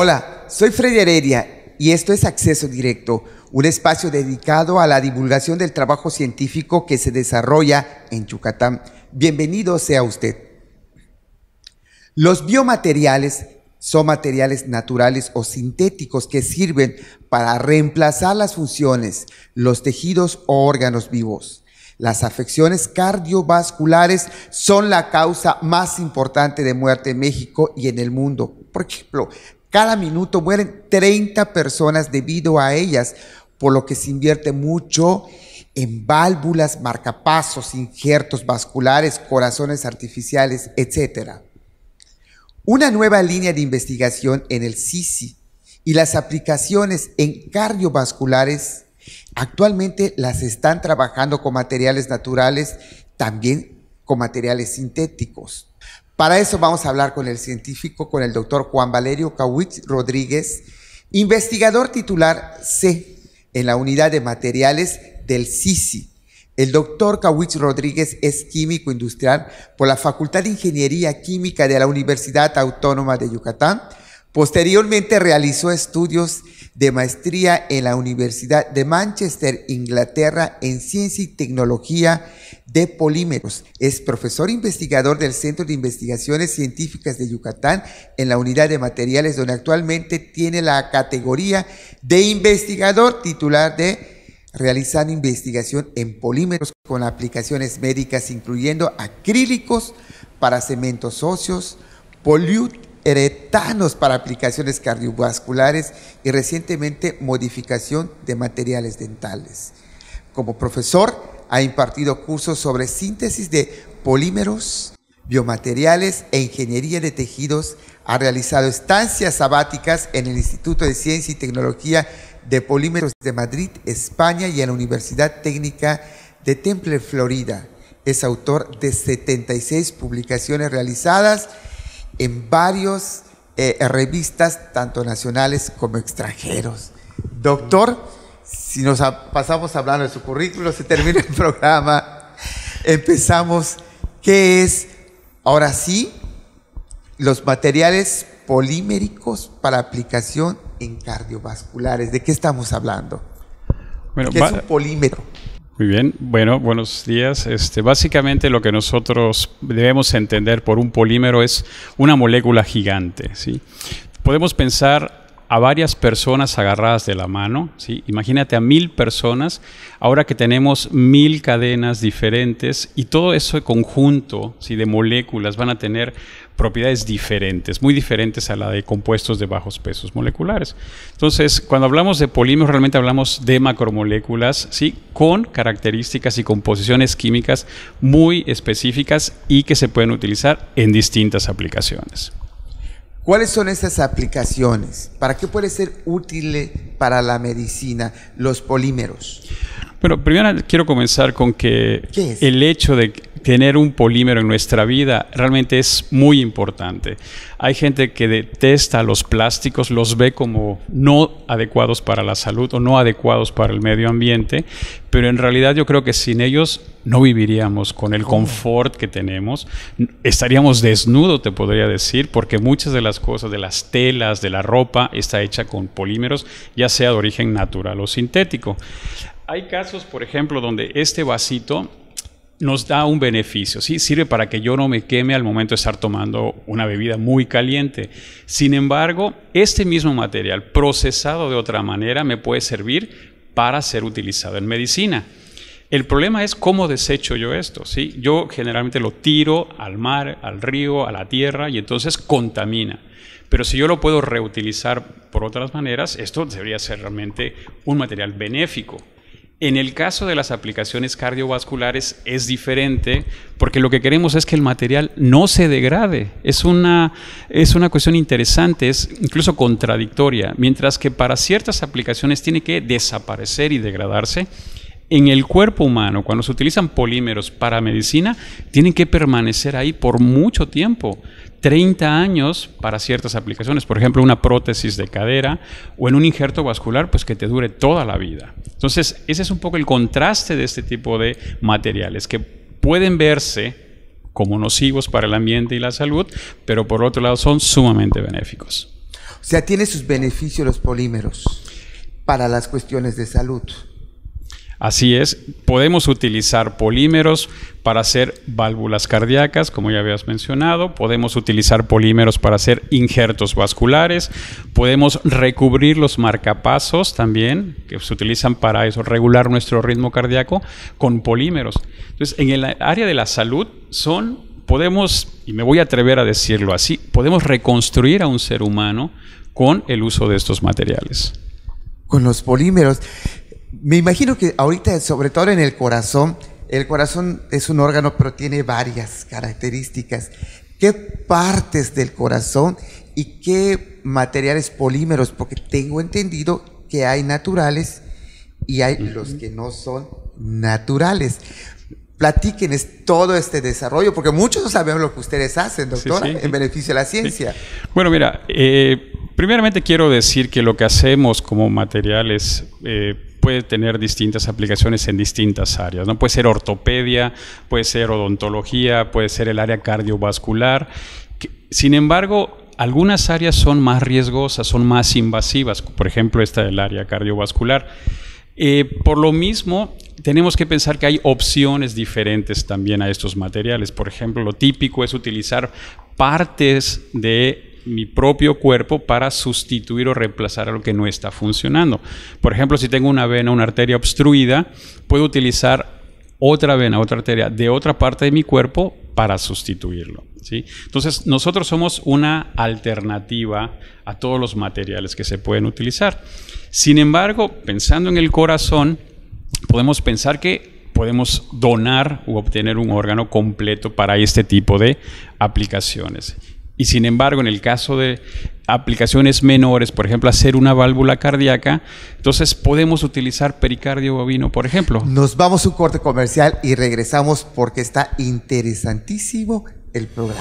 Hola, soy Freddy Heredia y esto es Acceso Directo, un espacio dedicado a la divulgación del trabajo científico que se desarrolla en Yucatán. Bienvenido sea usted. Los biomateriales son materiales naturales o sintéticos que sirven para reemplazar las funciones, los tejidos o órganos vivos. Las afecciones cardiovasculares son la causa más importante de muerte en México y en el mundo. Por ejemplo, cada minuto mueren 30 personas debido a ellas, por lo que se invierte mucho en válvulas, marcapasos, injertos vasculares, corazones artificiales, etc. Una nueva línea de investigación en el SISI y las aplicaciones en cardiovasculares actualmente las están trabajando con materiales naturales, también con materiales sintéticos. Para eso vamos a hablar con el científico, con el doctor Juan Valerio Cawitz Rodríguez, investigador titular C en la unidad de materiales del CICI. El doctor Cawitz Rodríguez es químico industrial por la Facultad de Ingeniería Química de la Universidad Autónoma de Yucatán Posteriormente realizó estudios de maestría en la Universidad de Manchester, Inglaterra, en Ciencia y Tecnología de Polímeros. Es profesor investigador del Centro de Investigaciones Científicas de Yucatán en la Unidad de Materiales, donde actualmente tiene la categoría de investigador titular de realizar investigación en polímeros con aplicaciones médicas, incluyendo acrílicos para cementos óseos, poliut teretanos para aplicaciones cardiovasculares y recientemente modificación de materiales dentales. Como profesor, ha impartido cursos sobre síntesis de polímeros, biomateriales e ingeniería de tejidos. Ha realizado estancias sabáticas en el Instituto de Ciencia y Tecnología de Polímeros de Madrid, España y en la Universidad Técnica de Temple, Florida. Es autor de 76 publicaciones realizadas en varios eh, eh, revistas, tanto nacionales como extranjeros. Doctor, si nos pasamos hablando de su currículo, se termina el programa, empezamos. ¿Qué es, ahora sí, los materiales polímericos para aplicación en cardiovasculares? ¿De qué estamos hablando? ¿Qué es un polímero? Muy bien, bueno, buenos días. Este, básicamente lo que nosotros debemos entender por un polímero es una molécula gigante. ¿sí? Podemos pensar a varias personas agarradas de la mano, ¿sí? imagínate a mil personas, ahora que tenemos mil cadenas diferentes y todo ese conjunto si de moléculas van a tener propiedades diferentes, muy diferentes a la de compuestos de bajos pesos moleculares. Entonces, cuando hablamos de polímeros, realmente hablamos de macromoléculas, ¿sí? con características y composiciones químicas muy específicas y que se pueden utilizar en distintas aplicaciones. ¿Cuáles son estas aplicaciones? ¿Para qué puede ser útil para la medicina los polímeros? Bueno, primero quiero comenzar con que el hecho de tener un polímero en nuestra vida realmente es muy importante. Hay gente que detesta los plásticos, los ve como no adecuados para la salud o no adecuados para el medio ambiente, pero en realidad yo creo que sin ellos no viviríamos con el confort que tenemos, estaríamos desnudos, te podría decir, porque muchas de las cosas, de las telas, de la ropa, está hecha con polímeros, ya sea de origen natural o sintético. Hay casos, por ejemplo, donde este vasito nos da un beneficio, ¿sí? sirve para que yo no me queme al momento de estar tomando una bebida muy caliente. Sin embargo, este mismo material procesado de otra manera me puede servir para ser utilizado en medicina. El problema es cómo desecho yo esto. ¿sí? Yo generalmente lo tiro al mar, al río, a la tierra y entonces contamina. Pero si yo lo puedo reutilizar por otras maneras, esto debería ser realmente un material benéfico. En el caso de las aplicaciones cardiovasculares es diferente porque lo que queremos es que el material no se degrade. Es una, es una cuestión interesante, es incluso contradictoria. Mientras que para ciertas aplicaciones tiene que desaparecer y degradarse, en el cuerpo humano, cuando se utilizan polímeros para medicina, tienen que permanecer ahí por mucho tiempo. 30 años para ciertas aplicaciones, por ejemplo, una prótesis de cadera o en un injerto vascular, pues que te dure toda la vida. Entonces, ese es un poco el contraste de este tipo de materiales que pueden verse como nocivos para el ambiente y la salud, pero por otro lado son sumamente benéficos. O sea, tiene sus beneficios los polímeros para las cuestiones de salud. Así es, podemos utilizar polímeros para hacer válvulas cardíacas, como ya habías mencionado, podemos utilizar polímeros para hacer injertos vasculares, podemos recubrir los marcapasos también, que se utilizan para eso, regular nuestro ritmo cardíaco con polímeros. Entonces, en el área de la salud son, podemos, y me voy a atrever a decirlo así, podemos reconstruir a un ser humano con el uso de estos materiales con los polímeros. Me imagino que ahorita, sobre todo en el corazón, el corazón es un órgano, pero tiene varias características. ¿Qué partes del corazón y qué materiales polímeros? Porque tengo entendido que hay naturales y hay los que no son naturales. Platíquenes todo este desarrollo, porque muchos no sabemos lo que ustedes hacen, doctora, en beneficio de la ciencia. Bueno, mira, eh, primeramente quiero decir que lo que hacemos como materiales eh, puede tener distintas aplicaciones en distintas áreas, ¿no? Puede ser ortopedia, puede ser odontología, puede ser el área cardiovascular. Sin embargo, algunas áreas son más riesgosas, son más invasivas, por ejemplo, esta del área cardiovascular. Eh, por lo mismo, tenemos que pensar que hay opciones diferentes también a estos materiales. Por ejemplo, lo típico es utilizar partes de mi propio cuerpo para sustituir o reemplazar a lo que no está funcionando. Por ejemplo, si tengo una vena, una arteria obstruida, puedo utilizar otra vena, otra arteria de otra parte de mi cuerpo para sustituirlo. ¿sí? Entonces, nosotros somos una alternativa a todos los materiales que se pueden utilizar. Sin embargo, pensando en el corazón, podemos pensar que podemos donar u obtener un órgano completo para este tipo de aplicaciones. Y sin embargo, en el caso de aplicaciones menores, por ejemplo, hacer una válvula cardíaca, entonces podemos utilizar pericardio bovino, por ejemplo. Nos vamos a un corte comercial y regresamos porque está interesantísimo el programa.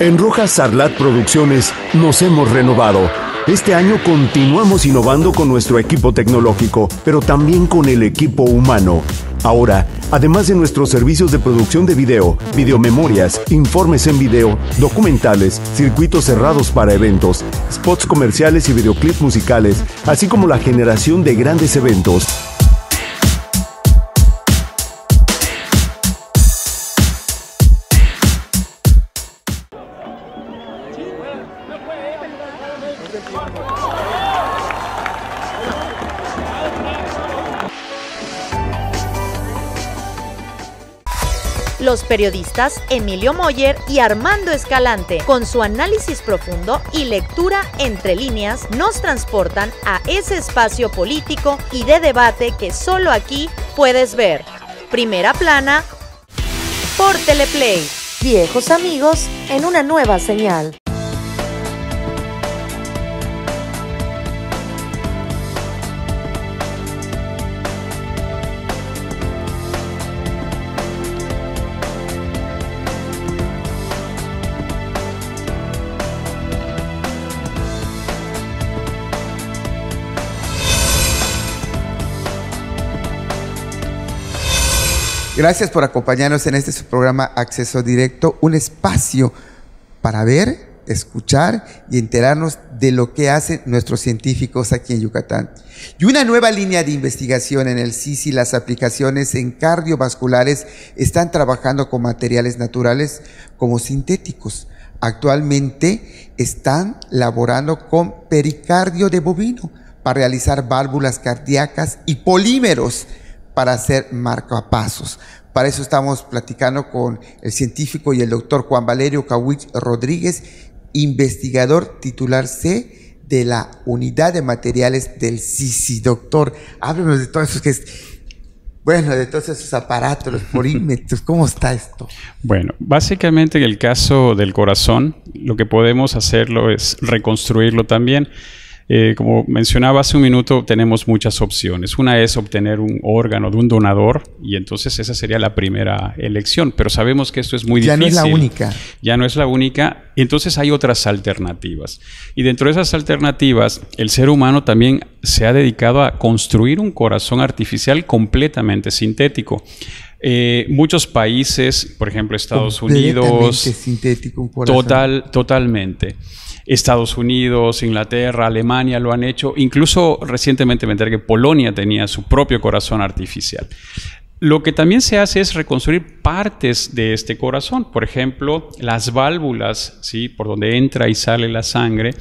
En Rojas Sarlat Producciones nos hemos renovado. Este año continuamos innovando con nuestro equipo tecnológico, pero también con el equipo humano. Ahora, además de nuestros servicios de producción de video, videomemorias, informes en video, documentales, circuitos cerrados para eventos, spots comerciales y videoclips musicales, así como la generación de grandes eventos, periodistas Emilio Moyer y Armando Escalante. Con su análisis profundo y lectura entre líneas, nos transportan a ese espacio político y de debate que solo aquí puedes ver. Primera plana por Teleplay. Viejos amigos en una nueva señal. Gracias por acompañarnos en este programa Acceso Directo, un espacio para ver, escuchar y enterarnos de lo que hacen nuestros científicos aquí en Yucatán. Y una nueva línea de investigación en el CICI, las aplicaciones en cardiovasculares están trabajando con materiales naturales como sintéticos. Actualmente están laborando con pericardio de bovino para realizar válvulas cardíacas y polímeros para hacer marcapasos. Para eso estamos platicando con el científico y el doctor Juan Valerio Cawich Rodríguez, investigador titular C de la unidad de materiales del CICI. Doctor, háblenos de todo eso que es... Bueno, de todos esos aparatos, los polímetros, ¿cómo está esto? Bueno, básicamente en el caso del corazón, lo que podemos hacerlo es reconstruirlo también eh, como mencionaba hace un minuto, tenemos muchas opciones. Una es obtener un órgano de un donador y entonces esa sería la primera elección, pero sabemos que esto es muy difícil. Ya no es la única. Ya no es la única. Entonces hay otras alternativas. Y dentro de esas alternativas, el ser humano también se ha dedicado a construir un corazón artificial completamente sintético. Eh, muchos países, por ejemplo Estados Unidos, sintético, total, totalmente. Estados Unidos, Inglaterra, Alemania lo han hecho. Incluso recientemente me enteré que Polonia tenía su propio corazón artificial. Lo que también se hace es reconstruir partes de este corazón. Por ejemplo, las válvulas, ¿sí? por donde entra y sale la sangre,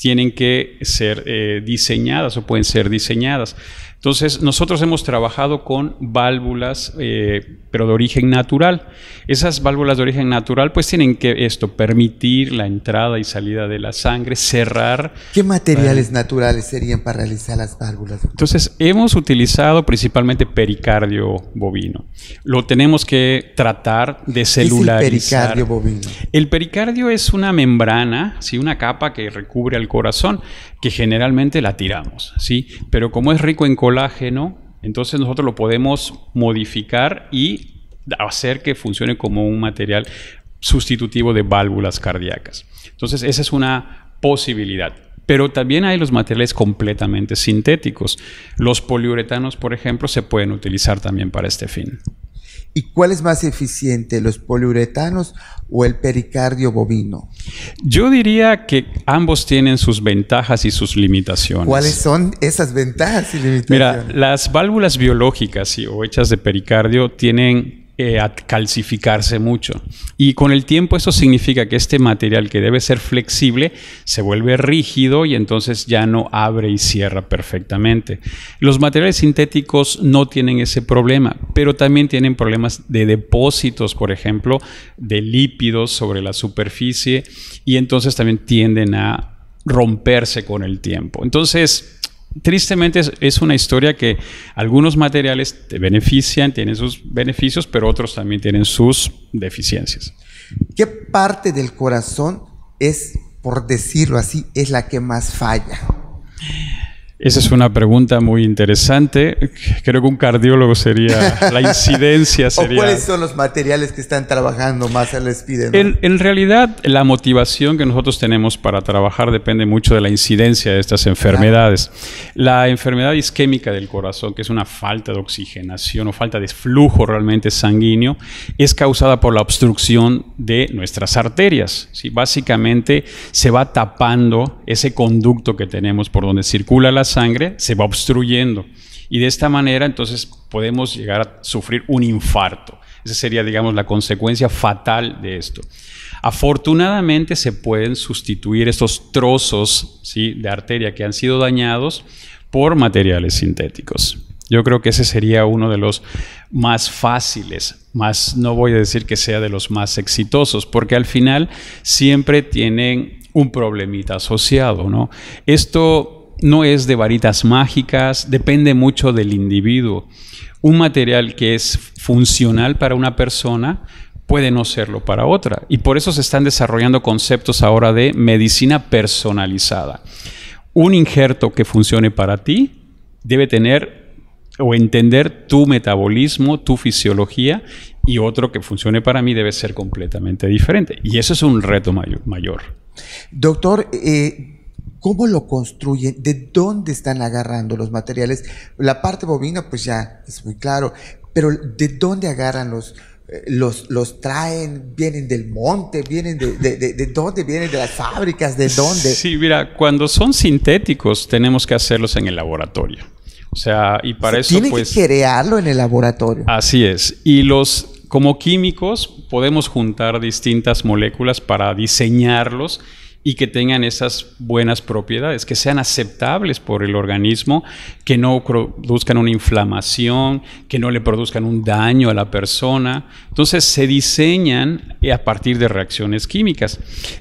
tienen que ser eh, diseñadas o pueden ser diseñadas. Entonces, nosotros hemos trabajado con válvulas, eh, pero de origen natural. Esas válvulas de origen natural, pues tienen que esto, permitir la entrada y salida de la sangre, cerrar. ¿Qué materiales naturales serían para realizar las válvulas? Entonces, hemos utilizado principalmente pericardio bovino. Lo tenemos que tratar de celularizar. es el pericardio bovino? El pericardio es una membrana, ¿sí? una capa que recubre al corazón, que generalmente la tiramos, ¿sí? Pero como es rico en colágeno, entonces nosotros lo podemos modificar y hacer que funcione como un material sustitutivo de válvulas cardíacas. Entonces esa es una posibilidad. Pero también hay los materiales completamente sintéticos. Los poliuretanos, por ejemplo, se pueden utilizar también para este fin. ¿Y cuál es más eficiente, los poliuretanos o el pericardio bovino? Yo diría que ambos tienen sus ventajas y sus limitaciones. ¿Cuáles son esas ventajas y limitaciones? Mira, las válvulas biológicas o hechas de pericardio tienen eh, calcificarse mucho. Y con el tiempo eso significa que este material que debe ser flexible se vuelve rígido y entonces ya no abre y cierra perfectamente. Los materiales sintéticos no tienen ese problema, pero también tienen problemas de depósitos, por ejemplo, de lípidos sobre la superficie y entonces también tienden a romperse con el tiempo. Entonces, tristemente es, una historia que algunos materiales te benefician, tienen sus beneficios, pero otros también tienen sus deficiencias. ¿Qué parte del corazón es, por decirlo así, es la que más falla? Esa es una pregunta muy interesante. Creo que un cardiólogo sería, la incidencia sería... ¿O ¿Cuáles son los materiales que están trabajando más al espíritu? En, realidad, la motivación que nosotros tenemos para trabajar depende mucho de la incidencia de estas enfermedades. La enfermedad isquémica del corazón, que es una falta de oxigenación o falta de flujo realmente sanguíneo, es causada por la obstrucción de nuestras arterias. si Básicamente se va tapando ese conducto que tenemos por donde circula la sangre se va obstruyendo. Y de esta manera entonces podemos llegar a sufrir un infarto. Esa sería, digamos, la consecuencia fatal de esto. Afortunadamente se pueden sustituir estos trozos ¿sí? de arteria que han sido dañados por materiales sintéticos. Yo creo que ese sería uno de los más fáciles, más no voy a decir que sea de los más exitosos, porque al final siempre tienen un problemita asociado, ¿no? Esto no es de varitas mágicas, depende mucho del individuo. Un material que es funcional para una persona puede no serlo para otra. Y por eso se están desarrollando conceptos ahora de medicina personalizada. Un injerto que funcione para ti debe tener o entender tu metabolismo, tu fisiología y otro que funcione para mí debe ser completamente diferente. Y eso es un reto mayor. Doctor, eh, ¿Cómo lo construyen? ¿De dónde están agarrando los materiales? La parte bovina, pues ya es muy claro, pero ¿de dónde agarran los, eh, los, los traen, vienen del monte, vienen de, dónde, vienen de las fábricas, de dónde. Sí, mira, cuando son sintéticos tenemos que hacerlos en el laboratorio. O sea, y para eso... Tienen que pues, crearlo en el laboratorio. Así es. Y los, como químicos, podemos juntar distintas moléculas para diseñarlos y que tengan esas buenas propiedades, que sean aceptables por el organismo, que no produzcan una inflamación, que no le produzcan un daño a la persona. Entonces se diseñan eh, a partir de reacciones químicas.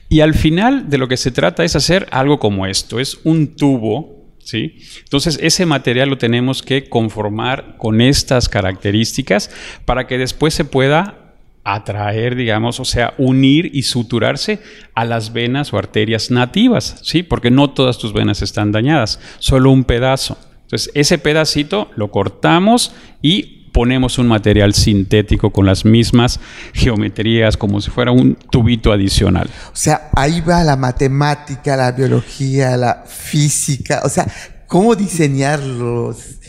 Y al final de lo que se trata es hacer algo como esto, es un tubo ¿Sí? Entonces, ese material lo tenemos que conformar con estas características para que después se pueda atraer, digamos, o sea, unir y suturarse a las venas o arterias nativas, ¿sí? Porque no todas tus venas están dañadas, solo un pedazo. Entonces, ese pedacito lo cortamos y ponemos un material sintético con las mismas geometrías, como si fuera un tubito adicional. O sea, ahí va la matemática, la biología, la física, o sea, cómo diseñarlos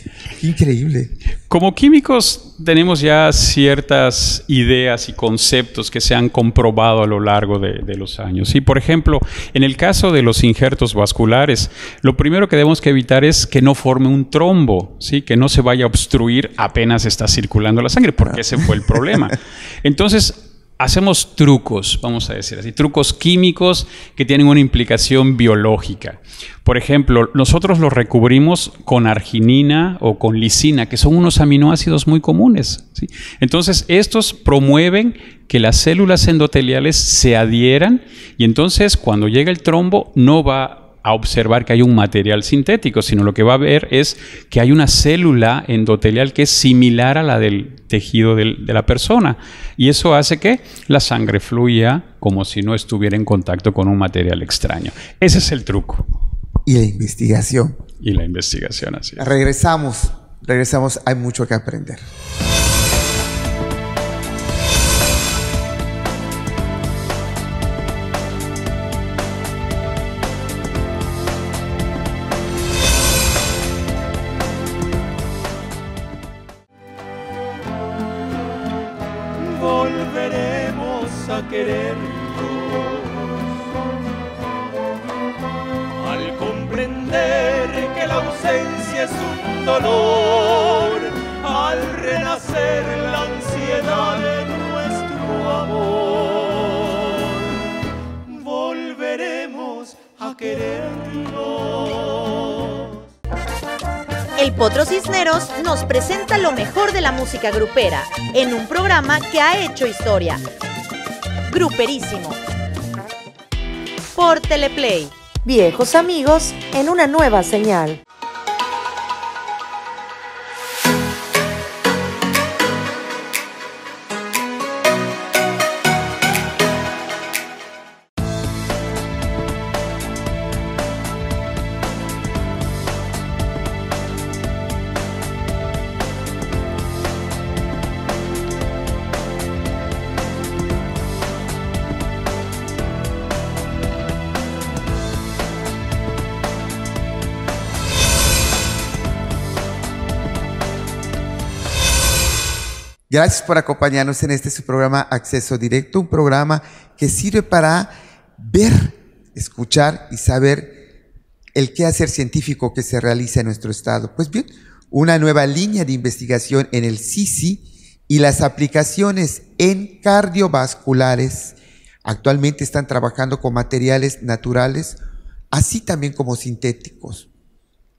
Increíble. Como químicos tenemos ya ciertas ideas y conceptos que se han comprobado a lo largo de, los años. Y por ejemplo, en el caso de los injertos vasculares, lo primero que debemos que evitar es que no forme un trombo, ¿sí? que no se vaya a obstruir apenas está circulando la sangre, porque ese fue el problema. Entonces, hacemos trucos, vamos a decir así, trucos químicos que tienen una implicación biológica. Por ejemplo, nosotros los recubrimos con arginina o con lisina, que son unos aminoácidos muy comunes. Entonces, estos promueven que las células endoteliales se adhieran y entonces cuando llega el trombo no va a observar que hay un material sintético, sino lo que va a ver es que hay una célula endotelial que es similar a la del tejido de la persona. Y eso hace que la sangre fluya como si no estuviera en contacto con un material extraño. Ese es el truco. Y la investigación. Y la investigación, así. Regresamos, regresamos, hay mucho que aprender. música grupera en un programa que ha hecho historia. Gruperísimo. Por Teleplay. Viejos amigos en una nueva señal. Gracias por acompañarnos en este su programa Acceso Directo, un programa que sirve para ver, escuchar y saber el hacer científico que se realiza en nuestro estado. Pues bien, una nueva línea de investigación en el CICI y las aplicaciones en cardiovasculares. Actualmente están trabajando con materiales naturales, así también como sintéticos.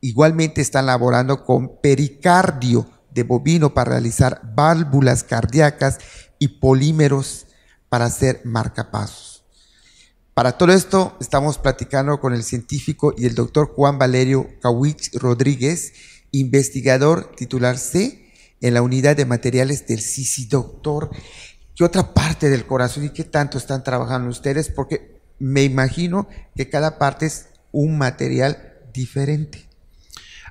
Igualmente están laborando con pericardio, de bovino para realizar válvulas cardíacas y polímeros para hacer marcapasos. Para todo esto estamos platicando con el científico y el doctor Juan Valerio Cawich Rodríguez, investigador titular C en la unidad de materiales del Cisi Doctor, ¿qué otra parte del corazón y qué tanto están trabajando ustedes? Porque me imagino que cada parte es un material diferente.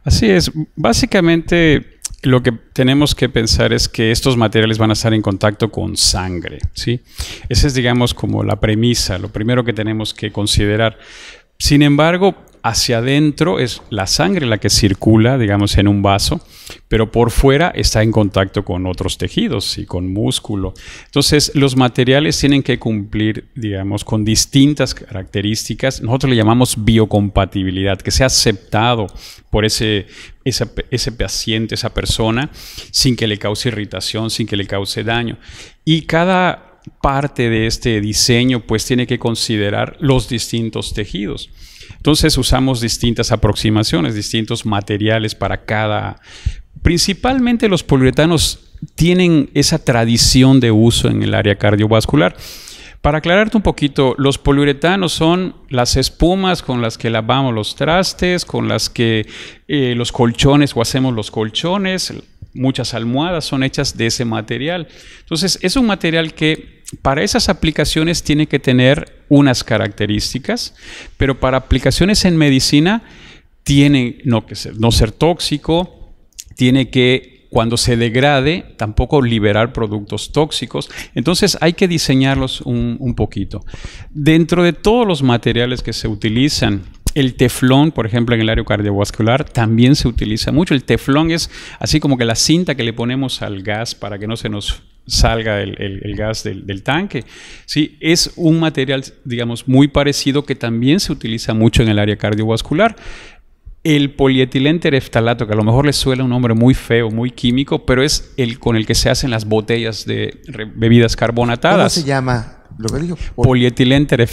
Así es, básicamente lo que tenemos que pensar es que estos materiales van a estar en contacto con sangre, ¿sí? Esa es, digamos, como la premisa, lo primero que tenemos que considerar. Sin embargo, hacia adentro es la sangre la que circula, digamos, en un vaso, pero por fuera está en contacto con otros tejidos y con músculo. Entonces, los materiales tienen que cumplir, digamos, con distintas características. Nosotros le llamamos biocompatibilidad, que sea aceptado por ese, ese paciente, esa persona, sin que le cause irritación, sin que le cause daño. Y cada parte de este diseño pues tiene que considerar los distintos tejidos. Entonces usamos distintas aproximaciones, distintos materiales para cada... Principalmente los poliuretanos tienen esa tradición de uso en el área cardiovascular. Para aclararte un poquito, los poliuretanos son las espumas con las que lavamos los trastes, con las que eh, los colchones o hacemos los colchones, muchas almohadas son hechas de ese material. Entonces, es un material que para esas aplicaciones tiene que tener unas características, pero para aplicaciones en medicina tiene no, que ser, no ser tóxico, tiene que cuando se degrade tampoco liberar productos tóxicos. Entonces hay que diseñarlos un, un poquito. Dentro de todos los materiales que se utilizan, el teflón, por ejemplo, en el área cardiovascular también se utiliza mucho. El teflón es así como que la cinta que le ponemos al gas para que no se nos salga el, gas del, tanque. ¿sí? Es un material, digamos, muy parecido que también se utiliza mucho en el área cardiovascular. El eftalato que a lo mejor le suena un nombre muy feo, muy químico, pero es el con el que se hacen las botellas de bebidas carbonatadas. ¿Cómo se llama? ¿Lo que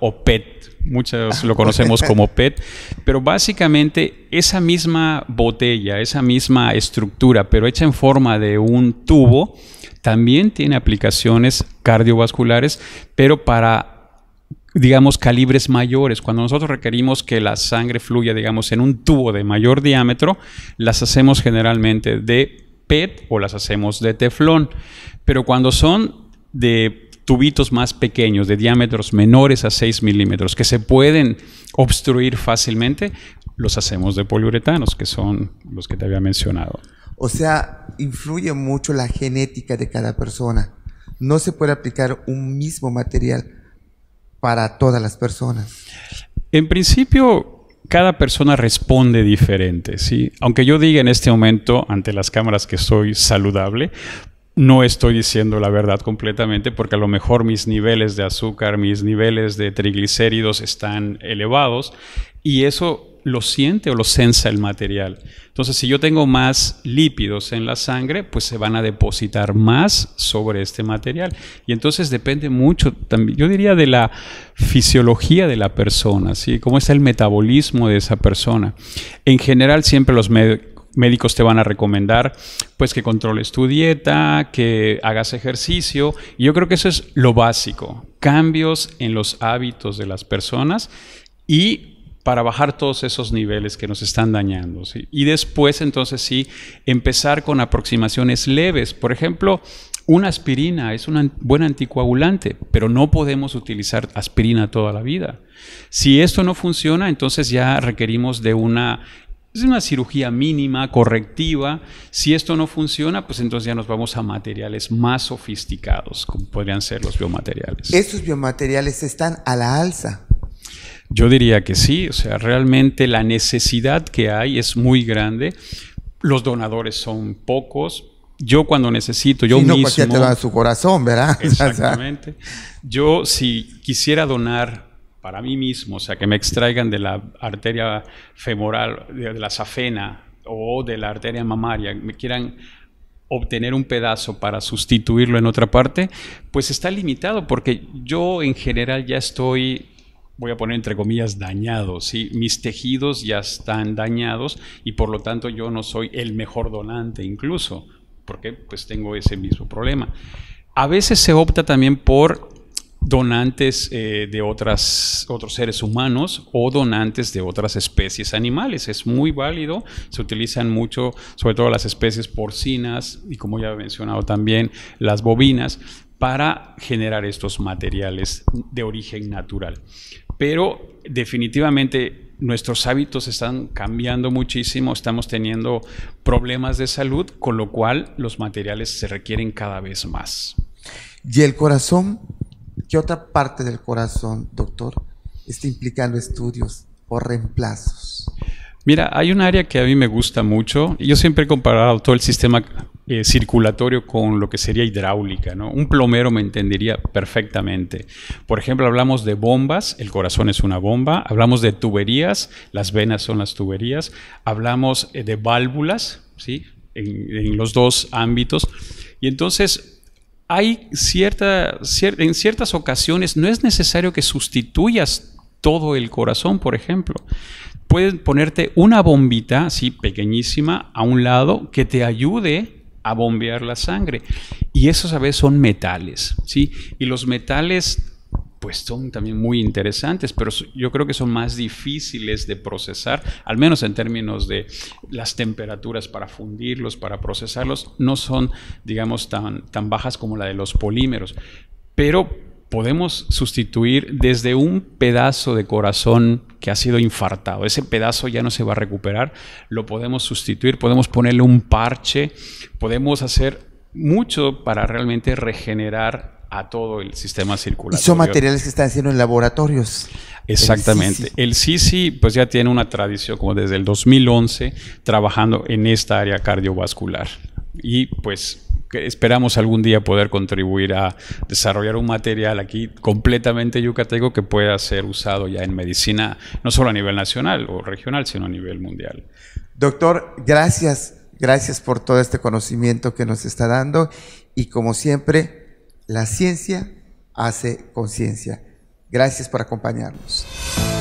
o PET. Muchos ah, lo conocemos como PET, pero básicamente esa misma botella, esa misma estructura, pero hecha en forma de un tubo, también tiene aplicaciones cardiovasculares, pero para digamos, calibres mayores. Cuando nosotros requerimos que la sangre fluya, digamos, en un tubo de mayor diámetro, las hacemos generalmente de PET o las hacemos de teflón. Pero cuando son de tubitos más pequeños, de diámetros menores a 6 milímetros, que se pueden obstruir fácilmente, los hacemos de poliuretanos, que son los que te había mencionado. O sea, influye mucho la genética de cada persona. No se puede aplicar un mismo material para todas las personas. En principio, cada persona responde diferente, ¿sí? Aunque yo diga en este momento, ante las cámaras, que soy saludable, no estoy diciendo la verdad completamente porque a lo mejor mis niveles de azúcar, mis niveles de triglicéridos están elevados y eso lo siente o lo sensa el material. Entonces, si yo tengo más lípidos en la sangre, pues se van a depositar más sobre este material. Y entonces depende mucho, también, yo diría, de la fisiología de la persona, ¿sí? cómo está el metabolismo de esa persona. En general, siempre los médicos te van a recomendar pues que controles tu dieta, que hagas ejercicio. Y yo creo que eso es lo básico, cambios en los hábitos de las personas y para bajar todos esos niveles que nos están dañando. Y después, entonces sí, empezar con aproximaciones leves. Por ejemplo, una aspirina es un buen anticoagulante, pero no podemos utilizar aspirina toda la vida. Si esto no funciona, entonces ya requerimos de una una cirugía mínima, correctiva. Si esto no funciona, pues entonces ya nos vamos a materiales más sofisticados, como podrían ser los biomateriales. Estos biomateriales están a la alza. Yo diría que sí, o sea, realmente la necesidad que hay es muy grande. Los donadores son pocos, yo cuando necesito, yo si no, mismo. te su corazón, ¿verdad? Exactamente. Yo si quisiera donar para mí mismo, o sea, que me extraigan de la arteria femoral, de la safena o de la arteria mamaria, me quieran obtener un pedazo para sustituirlo en otra parte, pues está limitado porque yo en general ya estoy voy a poner entre comillas, dañados ¿sí? Mis tejidos ya están dañados y por lo tanto yo no soy el mejor donante incluso, porque pues tengo ese mismo problema. A veces se opta también por donantes eh, de otras, otros seres humanos o donantes de otras especies animales. Es muy válido, se utilizan mucho, sobre todo las especies porcinas y como ya he mencionado también, las bobinas para generar estos materiales de origen natural. Pero definitivamente nuestros hábitos están cambiando muchísimo, estamos teniendo problemas de salud, con lo cual los materiales se requieren cada vez más. ¿Y el corazón? ¿Qué otra parte del corazón, doctor, está implicando estudios o reemplazos? Mira, hay un área que a mí me gusta mucho. Yo siempre he comparado todo el sistema eh, circulatorio con lo que sería hidráulica. Un plomero me entendería perfectamente. Por ejemplo, hablamos de bombas, el corazón es una bomba, hablamos de tuberías, las venas son las tuberías, hablamos eh, de válvulas, ¿sí? En, los dos ámbitos. Y entonces hay cierta, en ciertas ocasiones no es necesario que sustituyas todo el corazón, por ejemplo. Puedes ponerte una bombita, así pequeñísima, a un lado, que te ayude a bombear la sangre. Y esos a veces son metales, ¿sí? Y los metales pues son también muy interesantes, pero yo creo que son más difíciles de procesar, al menos en términos de las temperaturas para fundirlos, para procesarlos, no son, digamos, tan, tan bajas como la de los polímeros. Pero podemos sustituir desde un pedazo de corazón que ha sido infartado. Ese pedazo ya no se va a recuperar, lo podemos sustituir, podemos ponerle un parche, podemos hacer mucho para realmente regenerar a todo el sistema circulatorio. Y son materiales que están haciendo en laboratorios. Exactamente. El Sisi, pues ya tiene una tradición como desde el 2011 trabajando en esta área cardiovascular. Y pues esperamos algún día poder contribuir a desarrollar un material aquí completamente yucateco que pueda ser usado ya en medicina, no solo a nivel nacional o regional, sino a nivel mundial. Doctor, gracias, gracias por todo este conocimiento que nos está dando y como siempre, la ciencia hace conciencia. Gracias por acompañarnos.